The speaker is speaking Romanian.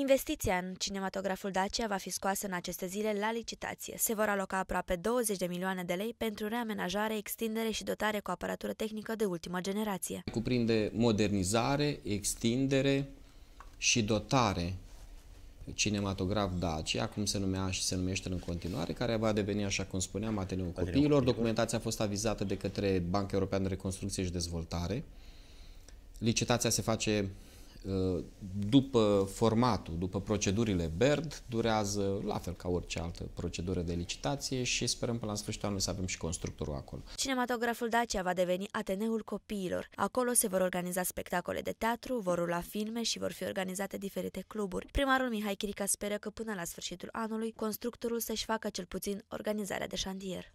Investiția în cinematograful Dacia va fi scoasă în aceste zile la licitație. Se vor aloca aproape 20 de milioane de lei pentru reamenajare, extindere și dotare cu aparatură tehnică de ultimă generație. Cuprinde modernizare, extindere și dotare cinematograf Dacia, cum se numea și se numește în continuare, care va deveni, așa cum spuneam, Ateneul Copiilor. Documentația a fost avizată de către Banca Europeană de Reconstrucție și Dezvoltare. Licitația se face Uh, după formatul, după procedurile BERD, durează la fel ca orice altă procedură de licitație și sperăm până la sfârșitul anului să avem și constructorul acolo. Cinematograful Dacia va deveni Ateneul copiilor. Acolo se vor organiza spectacole de teatru, vor rula filme și vor fi organizate diferite cluburi. Primarul Mihai Chirica speră că până la sfârșitul anului constructorul să-și facă cel puțin organizarea de șantier.